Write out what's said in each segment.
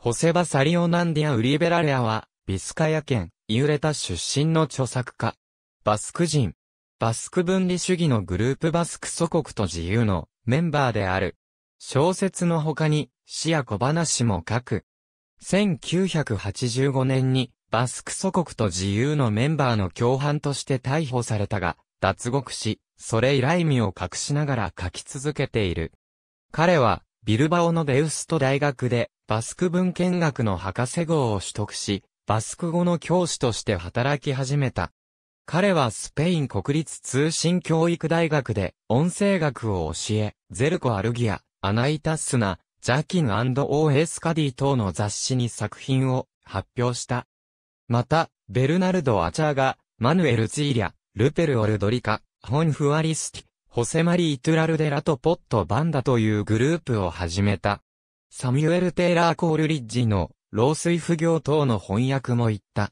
ホセバ・サリオナンディア・ウリベラレアは、ビスカヤ県、イウレタ出身の著作家。バスク人。バスク分離主義のグループバスク祖国と自由のメンバーである。小説の他に、詩や小話も書く。1985年に、バスク祖国と自由のメンバーの共犯として逮捕されたが、脱獄し、それ以来身を隠しながら書き続けている。彼は、ビルバオのデウスト大学でバスク文献学の博士号を取得し、バスク語の教師として働き始めた。彼はスペイン国立通信教育大学で音声学を教え、ゼルコ・アルギア、アナイタスナ、ジャキンアンド・オーエスカディ等の雑誌に作品を発表した。また、ベルナルド・アチャーガ、マヌエル・ツィーリャ、ルペル・オルドリカ、ホン・フアリスティ、ホセマリー・トゥラルデラとポット・バンダというグループを始めた。サミュエル・テイラー・コール・リッジの、老水不行等の翻訳も言った。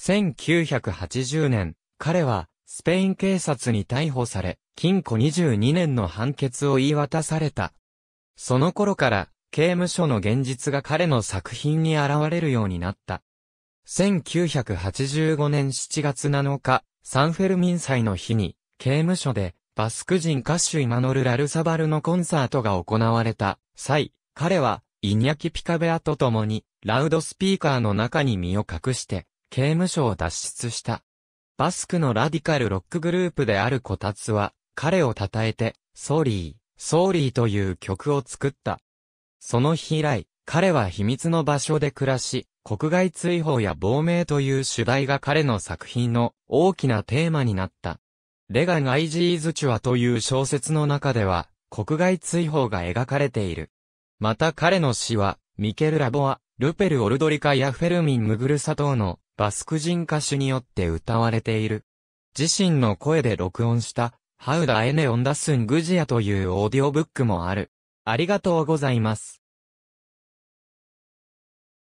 1980年、彼は、スペイン警察に逮捕され、禁錮22年の判決を言い渡された。その頃から、刑務所の現実が彼の作品に現れるようになった。1985年7月7日、サンフェルミン祭の日に、刑務所で、バスク人歌手イマノル・ラルサバルのコンサートが行われた際、彼は、イニャキ・ピカベアと共に、ラウドスピーカーの中に身を隠して、刑務所を脱出した。バスクのラディカルロックグループであるコタツは、彼を称えて、ソーリー、ソーリーという曲を作った。その日以来、彼は秘密の場所で暮らし、国外追放や亡命という主題が彼の作品の大きなテーマになった。レガン・アイジーズ・チュアという小説の中では、国外追放が描かれている。また彼の詩は、ミケル・ラボア、ルペル・オルドリカやフェルミン・ムグルサ等のバスク人歌手によって歌われている。自身の声で録音した、ハウダ・エネ・オンダスン・グジアというオーディオブックもある。ありがとうございます。